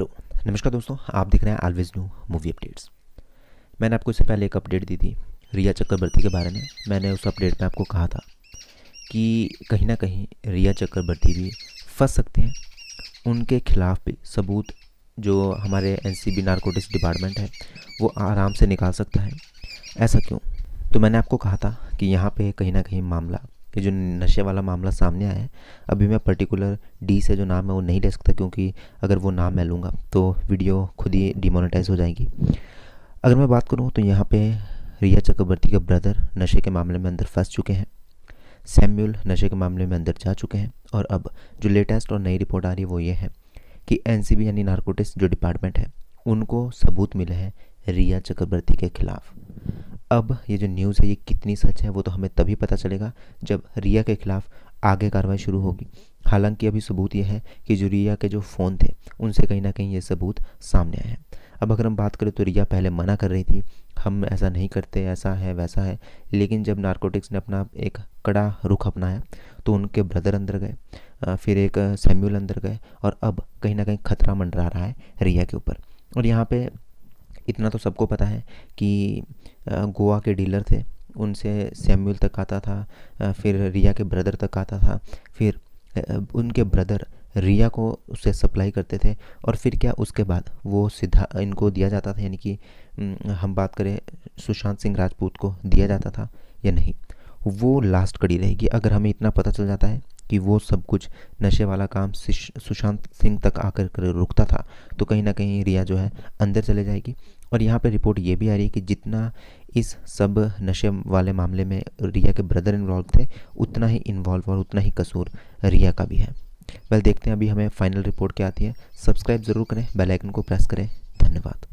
hello नमस्कार दोस्तों आप देख रहे हैं ऑलवेज न्यू मूवी अपडेट्स मैंने आपको इससे पहले एक अपडेट दी थी रिया चक्रवर्ती के बारे में मैंने उस अपडेट में आपको कहा था कि कहीं ना कहीं रिया चक्रवर्ती भी फंस सकते हैं उनके खिलाफ भी सबूत जो हमारे N C B narcotics department है वो आराम से निकाल सकता है ऐसा क्यों तो मैंने आपको कहा था कि यहाँ पे कहीं ना कहीं मामला कि जो नशे वाला मामला सामने आया है अभी मैं पर्टिकुलर डी से जो नाम है वो नहीं ले सकता क्योंकि अगर वो नाम मैं लूँगा तो वीडियो खुद ही डिमोनेटाइज हो जाएगी अगर मैं बात करूँ तो यहाँ पे रिया चक्रवर्ती के ब्रदर नशे के मामले में अंदर फंस चुके हैं सैम्यूल नशे के मामले में अंदर जा चुके हैं और अब जो लेटेस्ट और नई रिपोर्ट आ रही है वो ये है कि एन यानी नारकोटिक्स जो डिपार्टमेंट है उनको सबूत मिले हैं रिया चक्रवर्ती के खिलाफ अब ये जो न्यूज़ है ये कितनी सच है वो तो हमें तभी पता चलेगा जब रिया के खिलाफ आगे कार्रवाई शुरू होगी हालांकि अभी सबूत यह है कि जो रिया के जो फ़ोन थे उनसे कहीं ना कहीं ये सबूत सामने आए हैं अब अगर हम बात करें तो रिया पहले मना कर रही थी हम ऐसा नहीं करते ऐसा है वैसा है लेकिन जब नार्कोटिक्स ने अपना एक कड़ा रुख अपनाया तो उनके ब्रदर अंदर गए फिर एक सैम्यूल अंदर गए और अब कहीं ना कहीं खतरा मंडरा रहा है रिया के ऊपर और यहाँ पे इतना तो सबको पता है कि गोवा के डीलर थे उनसे सैम्यूल तक आता था फिर रिया के ब्रदर तक आता था फिर उनके ब्रदर रिया को उसे सप्लाई करते थे और फिर क्या उसके बाद वो सीधा इनको दिया जाता था यानी कि हम बात करें सुशांत सिंह राजपूत को दिया जाता था या नहीं वो लास्ट कड़ी रहेगी अगर हमें इतना पता चल जाता है कि वो सब कुछ नशे वाला काम सुशांत सिंह तक आकर कर रुकता था तो कहीं ना कहीं रिया जो है अंदर चले जाएगी और यहाँ पे रिपोर्ट ये भी आ रही है कि जितना इस सब नशे वाले मामले में रिया के ब्रदर इन्वॉल्व थे उतना ही इन्वॉल्व और उतना ही कसूर रिया का भी है वेल देखते हैं अभी हमें फाइनल रिपोर्ट क्या आती है सब्सक्राइब ज़रूर करें बेल आइकन को प्रेस करें धन्यवाद